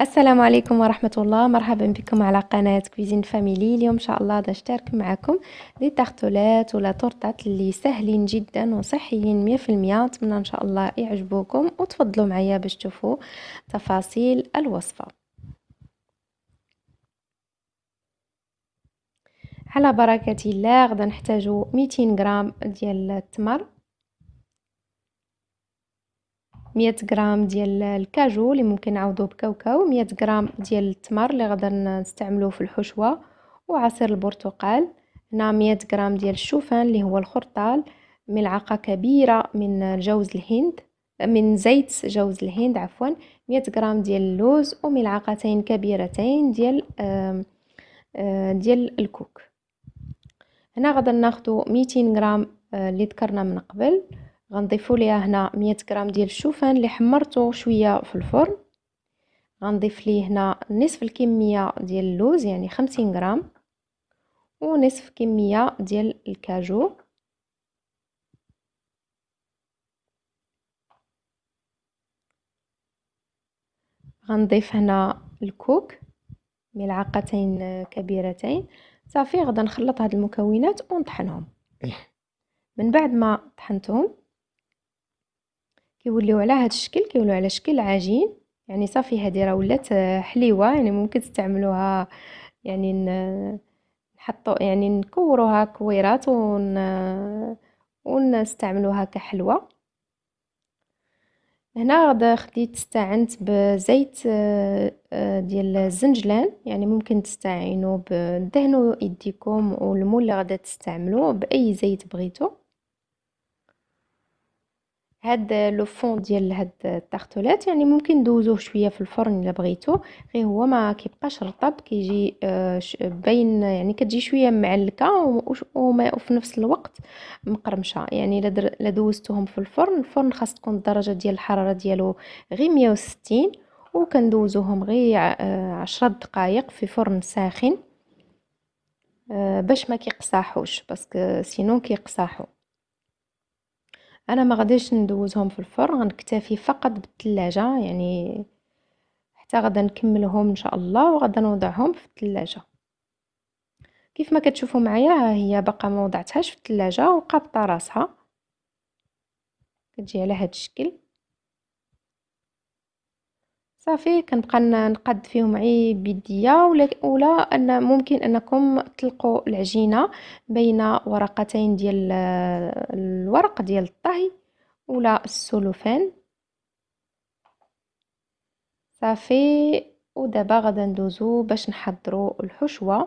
السلام عليكم ورحمة الله مرحبا بكم على قناة كويزين فاميلي اليوم إن شاء الله غادي نشترك معكم دي تارتولات ولا تورتات اللي سهلين جدا وصحيين مية في المية نتمنى إن شاء الله يعجبوكم وتفضلوا معايا باش تشوفوا تفاصيل الوصفة على بركة الله غدا نحتاجو ميتين غرام ديال التمر 100 غرام ديال الكاجو اللي ممكن نعوضوه بكاوكاو 100 غرام ديال التمر اللي غادي نستعملوه في الحشوه وعصير البرتقال هنا 100 غرام ديال الشوفان اللي هو الخرطال ملعقه كبيره من جوز الهند من زيت جوز الهند عفوا 100 غرام ديال اللوز وملعقتين كبيرتين ديال آه، آه، ديال الكوك هنا غادي ناخذ 200 غرام آه، اللي ذكرنا من قبل غنضيفوا ليها هنا 100 غرام ديال الشوفان اللي حمرته شويه في الفرن غنضيف ليه هنا نصف الكميه ديال اللوز يعني 50 غرام ونصف كميه ديال الكاجو غنضيف هنا الكوك ملعقتين كبيرتين صافي غدا نخلط هاد المكونات ونطحنهم إيه. من بعد ما طحنتهم كيوليو على هذا الشكل كيوليو على شكل عجين يعني صافي هذه راه ولات آه، حليوه يعني ممكن تستعملوها يعني نحطو يعني نكوروها كويرات ون ونستعملوها كحلوه هنا غدا خديت استعنت بزيت آه، آه، ديال الزنجلان يعني ممكن تستعينوا بدهنوا يديكم والمول اللي غدا تستعملوه باي زيت بغيتو هاد لو فون ديال هاد الطرطولات يعني ممكن ندوزوه شويه في الفرن الا بغيتو غير هو ما كيبقاش رطب كيجي آه، باين يعني كتجي شويه معلكه وفي نفس الوقت مقرمشه يعني الا دوزتوهم في الفرن الفرن خاص تكون الدرجه ديال الحراره ديالو غير 160 وكندوزوهم غير آه، عشرة دقائق في فرن ساخن آه، باش ما كيقصاحوش باسكو سينو كيقصاحو انا ما غاديش ندوزهم في الفرن غنكتفي فقط بالثلاجه يعني حتى غدا نكملهم ان شاء الله وغدا نوضعهم في الثلاجه كيف ما كتشوفوا معايا ها هي باقا ما وضعتهاش في الثلاجه وقابطه راسها كتجي على هذا الشكل صافي كنبقى نقاد فيهم عي بيديا ولا ولا ان ممكن انكم تلقوا العجينه بين ورقتين ديال الورق ديال الطهي ولا السلوفان صافي ودابا غادي ندوزو باش نحضروا الحشوه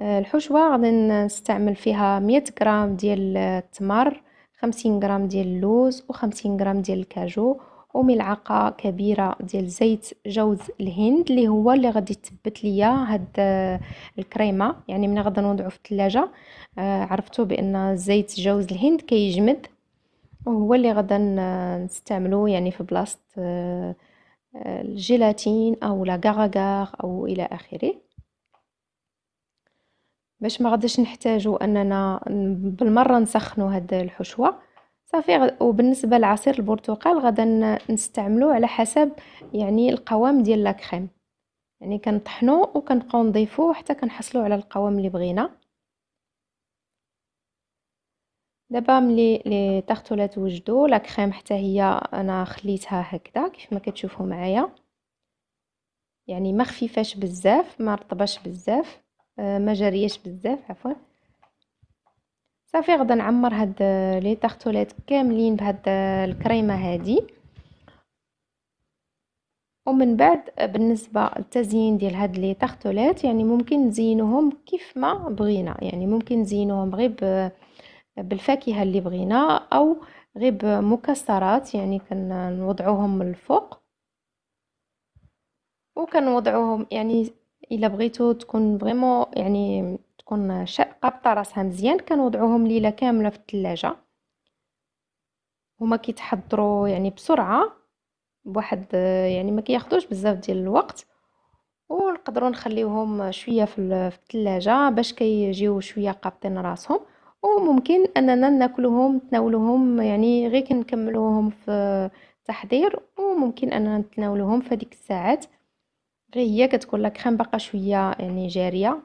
آه، الحشوه غادي نستعمل فيها 100 غرام ديال التمر خمسين غرام ديال اللوز وخمسين غرام ديال الكاجو وملعقه كبيره ديال زيت جوز الهند اللي هو اللي غادي تثبت ليا هاد آه، الكريمه يعني ملي غادي نوضعو في الثلاجه آه، عرفتو بان زيت جوز الهند كيجمد وهو اللي غادي آه، نستعملو يعني في بلاصه الجيلاتين او لا او الى اخره باش ما غاديش نحتاجو اننا بالمره نسخنو هاد الحشوه صافي وبالنسبه لعصير البرتقال غادا نستعملوه على حسب يعني القوام ديال لاكريم يعني كنطحنو وكنبقاو نضيفوه حتى كنحصلو على القوام اللي بغينا دابا ملي لي طارتولات وجدو لا كريم حتى هي انا خليتها هكذا كيف ما كتشوفوا معايا يعني ما خفيفاش بزاف ما رطباش بزاف آه، ما جريش بزاف عفوا صافي غدا نعمر هاد آه، لي تارتولات كاملين بهاد آه، الكريمه هادي ومن بعد بالنسبه للتزيين ديال هاد لي تارتولات يعني ممكن نزينوهم كيف ما بغينا يعني ممكن نزينوهم غير بالفاكهه اللي بغينا او غير بمكسرات يعني كنوضعوهم من الفوق وكنوضعوهم يعني الا بغيتو تكون فريمون يعني تكون قابطه راسها مزيان كنوضعوهم ليله كامله في الثلاجه هما كيتحضروا يعني بسرعه بواحد يعني ما كياخذوش بزاف ديال الوقت ونقدروا نخليوهم شويه في الثلاجه باش كيجيو شويه قابطين راسهم وممكن اننا ناكلوهم نتناولوهم يعني غير كنكملوهم في التحضير وممكن اننا نتناولوهم في هذيك الساعات غير هي كتكون لا كريم باقا شويه يعني جاريه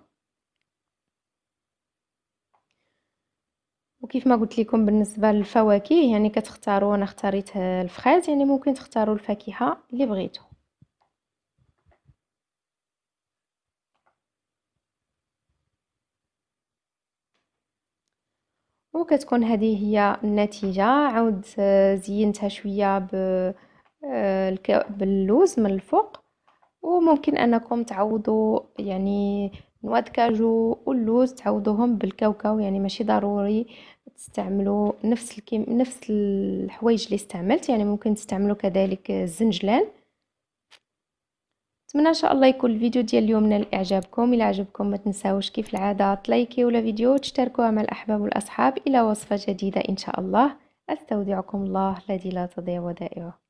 وكيف ما قلت لكم بالنسبه للفواكه يعني كتختاروا انا اختاريت الفخاز يعني ممكن تختاروا الفاكهه اللي بغيتو وكتكون هذه هي النتيجه عاود آه، زينتها شويه آه، باللوز من الفوق وممكن انكم تعوضوا يعني نواد كاجو واللوز تعوضوهم بالكاوكاو يعني ماشي ضروري تستعملوا نفس الكيم نفس الحوايج اللي استعملت يعني ممكن تستعملوا كذلك الزنجلان نتمنى ان شاء الله يكون الفيديو ديال اليوم نال اعجابكم الى عجبكم ما تنساوش كيف العاده تلايكي ولا فيديو تشتركوها مع الاحباب والاصحاب الى وصفه جديده ان شاء الله استودعكم الله الذي لا تضيع ودائعه